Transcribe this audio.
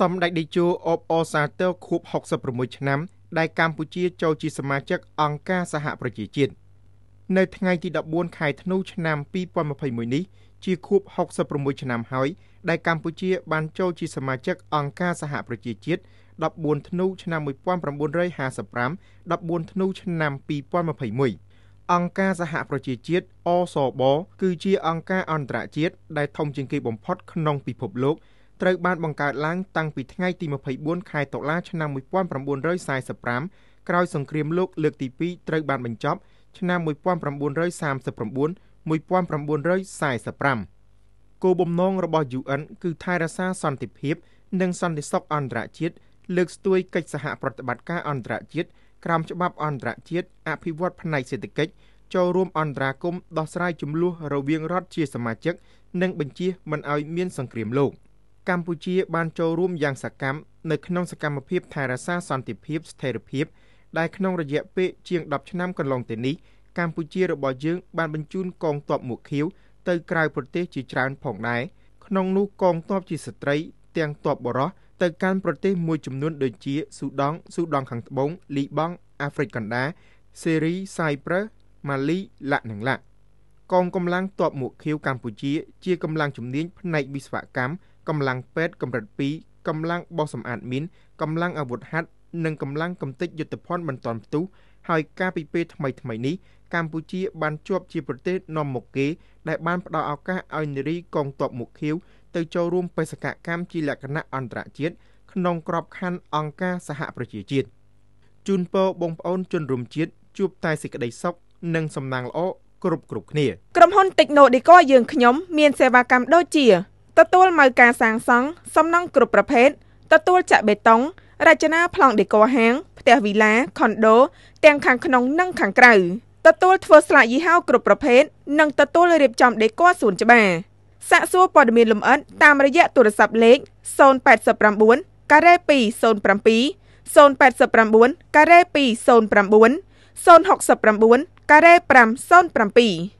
សម្ដេចតេជោអបអសាទរខួប66ឆ្នាំដែលកម្ពុជា ចូលជាសមាជិក អង្គការសហប្រជាជាតិនៅថ្ងៃទី14ខែធ្នូឆ្នាំ2021នេះជាខួប66ឆ្នាំហើយដែលកម្ពុជាបានចូលជាសមាជិកអង្គការសហប្រជាជាតិ14ធ្នូឆ្នាំ1955 14ធ្នូឆ្នាំ2021អង្គការសហប្រជាជាតិអសប គឺជាអង្គការអន្តរជាតិដែលធំជាងគេបំផុតក្នុងពិភពលោកត្រូវបានបង្កើតឡើងតាំងពីថ្ងៃទី24ខែតុលា ឆ្នាំ1945ក្រោយសង្គ្រាមលោក លើកទី2ត្រូវបានបញ្ចប់ឆ្នាំ1939 1945គោលបំណងរបស់ UN គឺថែរក្សាសន្តិភាពនិងសន្តិសុខអន្តរជាតិលើកស្ទួយកិច្ចសហប្រតិបត្តិការអន្តរជាតិក្រោមច្បាប់អន្តរជាតិអភិវឌ្ឍផ្នែកសេដ្ឋកិច្ចចូលរួម អន្តរាគមន៍ដោះស្រាយចំនួនរវាងរដ្ឋជា សមាជិក និងបញ្ជាមិនឲ្យមានសង្គ្រាមលោក។កម្ពុជាបានចូលរួមយ៉ាងសកម្មនៅក្នុងសកម្មភាពថែរក្សាសន្តិភាពស្ថិរភាពដែលក្នុងរយៈពេលជាង10ឆ្នាំកន្លងទៅនេះកម្ពុជារបស់យើងបានបញ្ជូនកងទ័ពមួយខៀវទៅក្រៅប្រទេសជាច្រើនផងដែរក្នុងនោះកងទ័ពជាស្ត្រី ទាំងទ័ពបរោះទៅកាន់ប្រទេសមួយចំនួនដូចជាស៊ូដង់ស៊ូដង់ខាងត្បូងលីបង់អាហ្វ្រិកកណ្ដាលសេរីសៃប្រឺម៉ាលីឡាក់និងឡាក់កងកម្លាំងទ័ពមួយខៀវកម្ពុជាជាកម្លាំងជំនាញផ្នែកវិស្វកម្មកម្លាំងពេទ្យកម្រិត2កម្លាំងបោះសម្អាតមីនកម្លាំងអាវុធហត្ថនិងកម្លាំងកំទេចយុទ្ធភ័ណ្ឌបន្ទាន់ផ្ទុះហើយការពីពេលថ្មីថ្មីនេះកម្ពុជា បានជាប់ជាប្រទេសនាំមុខគេ ដែលបានផ្ដល់ឱកាសឲ្យនារីកងទ័ពមុខខៀវទៅចូលរួមបេសកកម្មជាលក្ខណៈអន្តរជាតិក្នុងក្របខ័ណ្ឌអង្គការសហប្រជាជាតិជូនពរបងប្អូនជនរួមជាតិជួបតែសេចក្តីសុខនិងសំណាងល្អគ្រប់គ្រប់គ្នាក្រុមហ៊ុន Technodico យើងខ្ញុំ មានសេវាកម្មដូចជាទទួលម៉ៅការសាងសង់សំណង់គ្រប់ប្រភេទទទួលចាក់បេតុងរចនាប្លង់ដេកហាងផ្ទះវីឡាខុនដូ ទាំងខាងក្នុងនិងខាងក្រៅទទួលធ្វើស្លាកយីហោគ្រប់ប្រភេទនិងទទួលរៀបចំដេកសួនច្បារសាកសួរព័ត៌មានលម្អិតតាមរយៈទូរស័ព្ទលេខ089ការ៉េ207 089ការ៉េ209 069ការ៉េ507